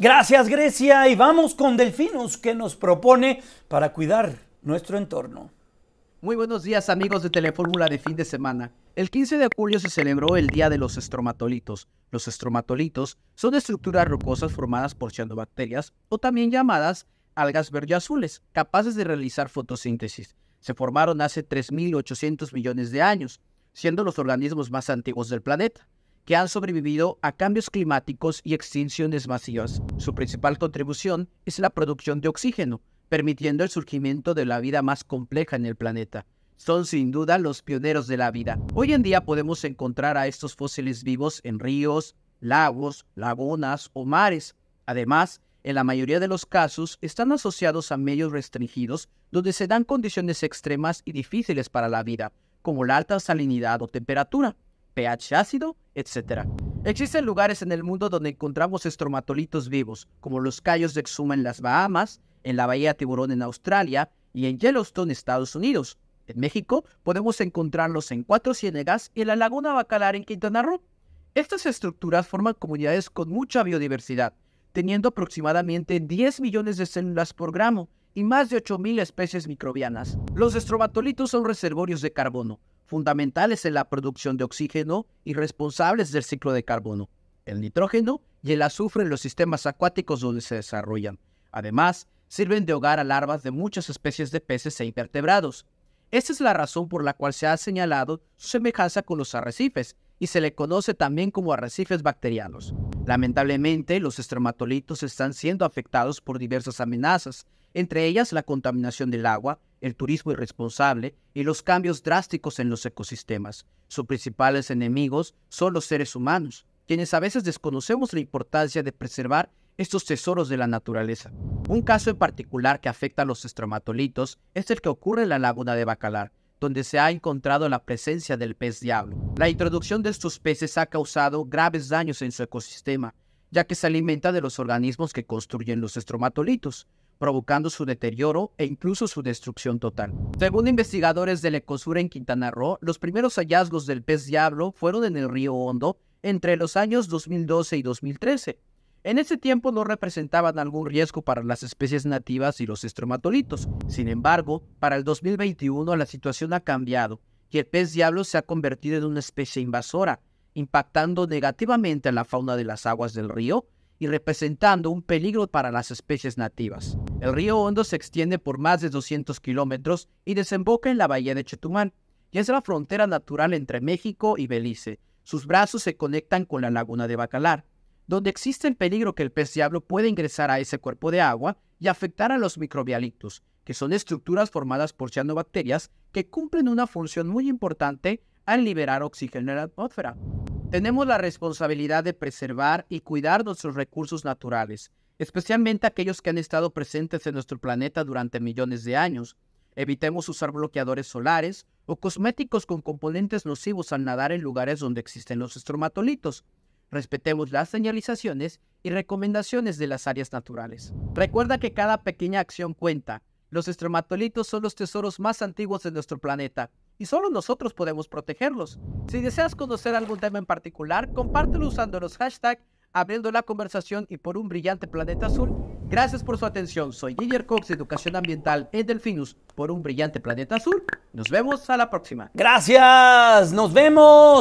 Gracias Grecia y vamos con Delfinus que nos propone para cuidar nuestro entorno. Muy buenos días amigos de Telefórmula de fin de semana. El 15 de julio se celebró el Día de los Estromatolitos. Los estromatolitos son estructuras rocosas formadas por cianobacterias o también llamadas algas verde azules, capaces de realizar fotosíntesis. Se formaron hace 3.800 millones de años, siendo los organismos más antiguos del planeta que han sobrevivido a cambios climáticos y extinciones masivas. Su principal contribución es la producción de oxígeno, permitiendo el surgimiento de la vida más compleja en el planeta. Son sin duda los pioneros de la vida. Hoy en día podemos encontrar a estos fósiles vivos en ríos, lagos, lagunas o mares. Además, en la mayoría de los casos están asociados a medios restringidos donde se dan condiciones extremas y difíciles para la vida, como la alta salinidad o temperatura pH ácido, etc. Existen lugares en el mundo donde encontramos estromatolitos vivos, como los cayos de Exuma en las Bahamas, en la Bahía Tiburón en Australia y en Yellowstone, Estados Unidos. En México podemos encontrarlos en Cuatro Ciénegas y en la Laguna Bacalar en Quintana Roo. Estas estructuras forman comunidades con mucha biodiversidad, teniendo aproximadamente 10 millones de células por gramo y más de 8.000 especies microbianas. Los estromatolitos son reservorios de carbono, fundamentales en la producción de oxígeno y responsables del ciclo de carbono, el nitrógeno y el azufre en los sistemas acuáticos donde se desarrollan. Además, sirven de hogar a larvas de muchas especies de peces e invertebrados. Esta es la razón por la cual se ha señalado su semejanza con los arrecifes y se le conoce también como arrecifes bacterianos. Lamentablemente, los estromatolitos están siendo afectados por diversas amenazas, entre ellas la contaminación del agua, el turismo irresponsable y los cambios drásticos en los ecosistemas. Sus principales enemigos son los seres humanos, quienes a veces desconocemos la importancia de preservar estos tesoros de la naturaleza. Un caso en particular que afecta a los estromatolitos es el que ocurre en la laguna de Bacalar, donde se ha encontrado la presencia del pez diablo. La introducción de estos peces ha causado graves daños en su ecosistema, ya que se alimenta de los organismos que construyen los estromatolitos, provocando su deterioro e incluso su destrucción total. Según investigadores del Ecosur en Quintana Roo, los primeros hallazgos del pez diablo fueron en el río Hondo entre los años 2012 y 2013. En ese tiempo no representaban algún riesgo para las especies nativas y los estromatolitos. Sin embargo, para el 2021 la situación ha cambiado y el pez diablo se ha convertido en una especie invasora, impactando negativamente a la fauna de las aguas del río y representando un peligro para las especies nativas. El río Hondo se extiende por más de 200 kilómetros y desemboca en la bahía de Chetumal, y es la frontera natural entre México y Belice. Sus brazos se conectan con la laguna de Bacalar, donde existe el peligro que el pez diablo puede ingresar a ese cuerpo de agua y afectar a los microbialitos, que son estructuras formadas por cianobacterias que cumplen una función muy importante al liberar oxígeno en la atmósfera. Tenemos la responsabilidad de preservar y cuidar nuestros recursos naturales, especialmente aquellos que han estado presentes en nuestro planeta durante millones de años. Evitemos usar bloqueadores solares o cosméticos con componentes nocivos al nadar en lugares donde existen los estromatolitos. Respetemos las señalizaciones y recomendaciones de las áreas naturales. Recuerda que cada pequeña acción cuenta. Los estromatolitos son los tesoros más antiguos de nuestro planeta y solo nosotros podemos protegerlos. Si deseas conocer algún tema en particular, compártelo usando los hashtags, abriendo la conversación y por un brillante planeta azul. Gracias por su atención. Soy Ginger Cox, de Educación Ambiental en Delfinus, por un brillante planeta azul. Nos vemos a la próxima. Gracias, nos vemos.